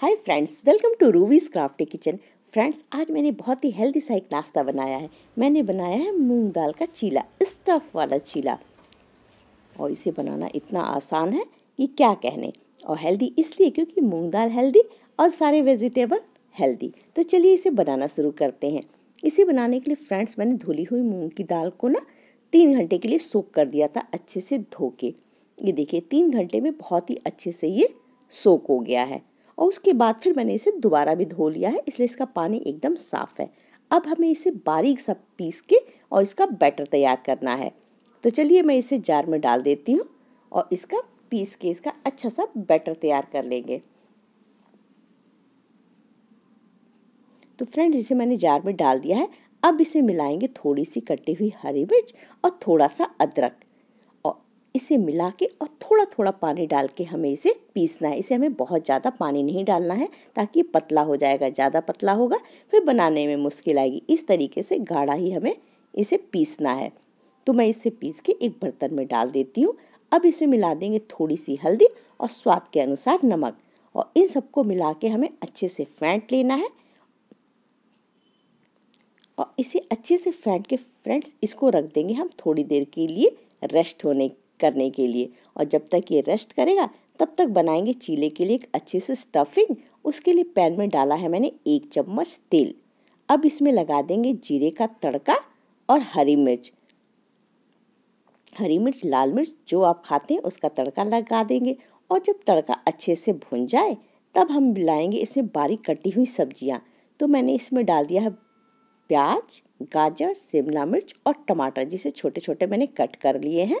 hi friends welcome to Ruvi's crafty kitchen friends आज मैंने बहुत ही हेल्दी सा एक नाश्ता बनाया है मैंने बनाया है मूंग दाल का चीला स्टफ वाला चीला और इसे बनाना इतना आसान है कि क्या कहने और हेल्दी इसलिए क्योंकि मूंग दाल हेल्दी और सारे वेजिटेबल हेल्दी तो चलिए इसे बनाना शुरू करते हैं इसे बनाने के लिए फ्रेंड्स मैंने धुली हुई मूँग की दाल को ना तीन घंटे के लिए सोख कर दिया था अच्छे से धो के ये देखिए तीन घंटे में बहुत ही अच्छे से ये सोख हो गया है और उसके बाद फिर मैंने इसे दोबारा भी धो लिया है इसलिए इसका पानी एकदम साफ़ है अब हमें इसे बारीक सा पीस के और इसका बैटर तैयार करना है तो चलिए मैं इसे जार में डाल देती हूँ और इसका पीस के इसका अच्छा सा बैटर तैयार कर लेंगे तो फ्रेंड इसे मैंने जार में डाल दिया है अब इसे मिलाएंगे थोड़ी सी कटी हुई हरी मिर्च और थोड़ा सा अदरक और इसे मिला के और थोड़ा थोड़ा पानी डाल के हमें इसे पीसना है इसे हमें बहुत ज़्यादा पानी नहीं डालना है ताकि पतला हो जाएगा ज़्यादा पतला होगा फिर बनाने में मुश्किल आएगी इस तरीके से गाढ़ा ही हमें इसे पीसना है तो मैं इसे पीस के एक बर्तन में डाल देती हूँ अब इसमें मिला देंगे थोड़ी सी हल्दी और स्वाद के अनुसार नमक और इन सबको मिला के हमें अच्छे से फेंट लेना है और इसे अच्छे से फेंट के फ्रेंड्स इसको रख देंगे हम थोड़ी देर के लिए रेस्ट होने करने के लिए और जब तक ये रेस्ट करेगा तब तक बनाएंगे चीले के लिए एक अच्छे से स्टफिंग उसके लिए पैन में डाला है मैंने एक चम्मच तेल अब इसमें लगा देंगे जीरे का तड़का और हरी मिर्च हरी मिर्च लाल मिर्च जो आप खाते हैं उसका तड़का लगा देंगे और जब तड़का अच्छे से भुन जाए तब हम मिलाएंगे इसमें बारीक कटी हुई सब्जियाँ तो मैंने इसमें डाल दिया है प्याज गाजर शिमला मिर्च और टमाटर जिसे छोटे छोटे मैंने कट कर लिए हैं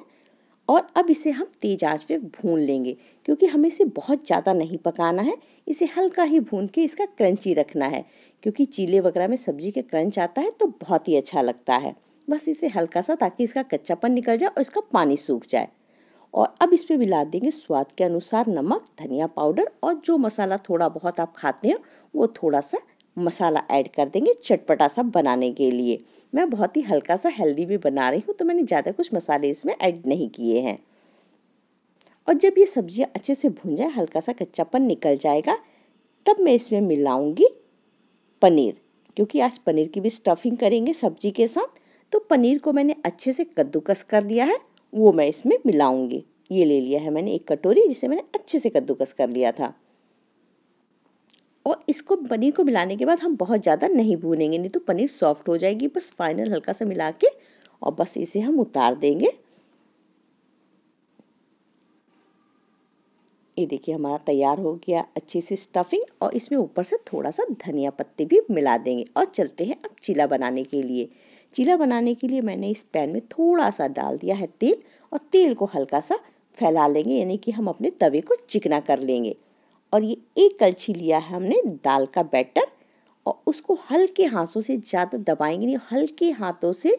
और अब इसे हम तेज आंच पे भून लेंगे क्योंकि हमें इसे बहुत ज़्यादा नहीं पकाना है इसे हल्का ही भून के इसका क्रंची रखना है क्योंकि चीले वगैरह में सब्जी के क्रंच आता है तो बहुत ही अच्छा लगता है बस इसे हल्का सा ताकि इसका कच्चापन निकल जाए और इसका पानी सूख जाए और अब इस पर मिला देंगे स्वाद के अनुसार नमक धनिया पाउडर और जो मसाला थोड़ा बहुत आप खाते हैं वो थोड़ा सा मसाला ऐड कर देंगे चटपटा सा बनाने के लिए मैं बहुत ही हल्का सा हेल्दी भी बना रही हूँ तो मैंने ज़्यादा कुछ मसाले इसमें ऐड नहीं किए हैं और जब ये सब्जियाँ अच्छे से भून जाए हल्का सा कच्चापन निकल जाएगा तब मैं इसमें मिलाऊँगी पनीर क्योंकि आज पनीर की भी स्टफिंग करेंगे सब्जी के साथ तो पनीर को मैंने अच्छे से कद्दूकस कर लिया है वो मैं इसमें मिलाऊँगी ये ले लिया है मैंने एक कटोरी जिसे मैंने अच्छे से कद्दूकस कर लिया था और इसको पनीर को मिलाने के बाद हम बहुत ज़्यादा नहीं भूनेंगे नहीं तो पनीर सॉफ्ट हो जाएगी बस फाइनल हल्का सा मिला के और बस इसे हम उतार देंगे ये देखिए हमारा तैयार हो गया अच्छी सी स्टफिंग और इसमें ऊपर से थोड़ा सा धनिया पत्ते भी मिला देंगे और चलते हैं अब चीला बनाने के लिए चीला बनाने के लिए मैंने इस पैन में थोड़ा सा डाल दिया है तेल और तेल को हल्का सा फैला लेंगे यानी कि हम अपने तवे को चिकना कर लेंगे और ये एक कलछी लिया है हमने दाल का बैटर और उसको हल्के हाथों से ज़्यादा दबाएंगे नहीं हल्के हाथों से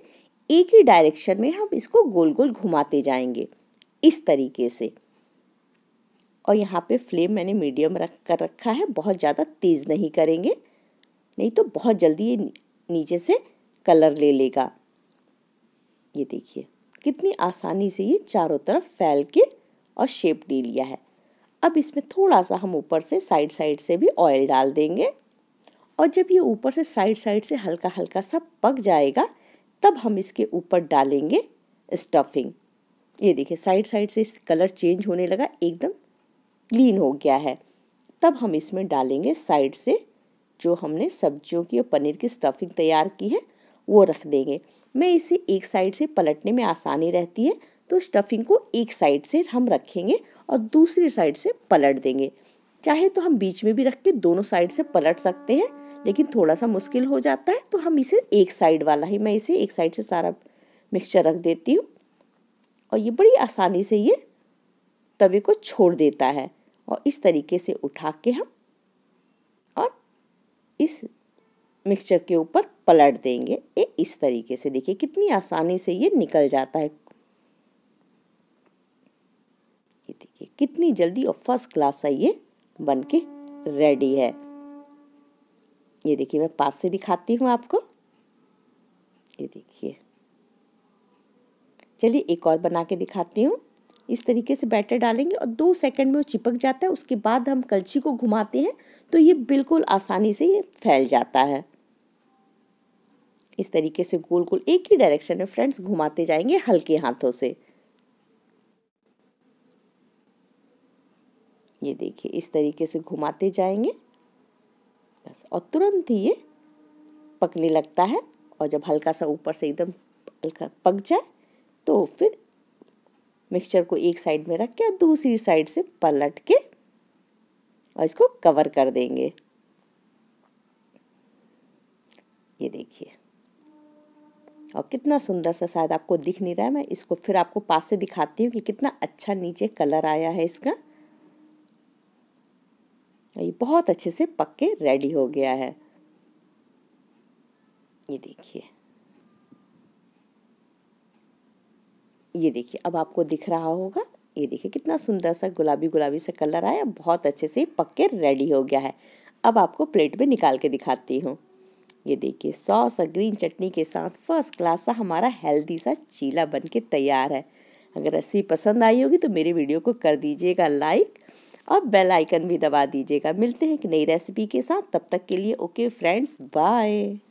एक ही डायरेक्शन में हम इसको गोल गोल घुमाते जाएंगे इस तरीके से और यहाँ पे फ्लेम मैंने मीडियम रख कर रखा है बहुत ज़्यादा तेज़ नहीं करेंगे नहीं तो बहुत जल्दी ये नीचे से कलर ले लेगा ये देखिए कितनी आसानी से ये चारों तरफ फैल के और शेप दे लिया है अब इसमें थोड़ा सा हम ऊपर से साइड साइड से भी ऑयल डाल देंगे और जब ये ऊपर से साइड साइड से हल्का हल्का सा पक जाएगा तब हम इसके ऊपर डालेंगे स्टफिंग ये देखिए साइड साइड से कलर चेंज होने लगा एकदम क्लीन हो गया है तब हम इसमें डालेंगे साइड से जो हमने सब्जियों की और पनीर की स्टफिंग तैयार की है वो रख देंगे मैं इसे एक साइड से पलटने में आसानी रहती है तो स्टफिंग को एक साइड से हम रखेंगे और दूसरी साइड से पलट देंगे चाहे तो हम बीच में भी रख के दोनों साइड से पलट सकते हैं लेकिन थोड़ा सा मुश्किल हो जाता है तो हम इसे एक साइड वाला ही मैं इसे एक साइड से सारा मिक्सचर रख देती हूँ और ये बड़ी आसानी से ये तवे को छोड़ देता है और इस तरीके से उठा के हम और इस मिक्सचर के ऊपर पलट देंगे ये इस तरीके से देखिए कितनी आसानी से ये निकल जाता है कितनी जल्दी और फर्स्ट क्लास है ये बन के रेडी है ये देखिए मैं पास से दिखाती हूँ आपको ये देखिए चलिए एक और बना के दिखाती हूँ इस तरीके से बैटर डालेंगे और दो सेकंड में वो चिपक जाता है उसके बाद हम कलछी को घुमाते हैं तो ये बिल्कुल आसानी से ये फैल जाता है इस तरीके से गोल गोल एक ही डायरेक्शन में फ्रेंड्स घुमाते जाएंगे हल्के हाथों से ये देखिए इस तरीके से घुमाते जाएंगे बस और तुरंत ही ये पकने लगता है और जब हल्का सा ऊपर से एकदम हल्का पक जाए तो फिर मिक्सचर को एक साइड में रख के और दूसरी साइड से पलट के और इसको कवर कर देंगे ये देखिए और कितना सुंदर सा शायद आपको दिख नहीं रहा है मैं इसको फिर आपको पास से दिखाती हूँ कि कितना अच्छा नीचे कलर आया है इसका ये बहुत अच्छे से पक के रेडी हो गया है ये देखिए ये देखिए अब आपको दिख रहा होगा ये देखिए कितना सुंदर सा गुलाबी गुलाबी सा कलर आया बहुत अच्छे से पक के रेडी हो गया है अब आपको प्लेट में निकाल के दिखाती हूँ ये देखिए सॉस और ग्रीन चटनी के साथ फर्स्ट क्लास सा हमारा हेल्दी सा चीला बन के तैयार है अगर रेसिपी पसंद आई होगी तो मेरे वीडियो को कर दीजिएगा लाइक और बेल आइकन भी दबा दीजिएगा मिलते हैं एक नई रेसिपी के साथ तब तक के लिए ओके फ्रेंड्स बाय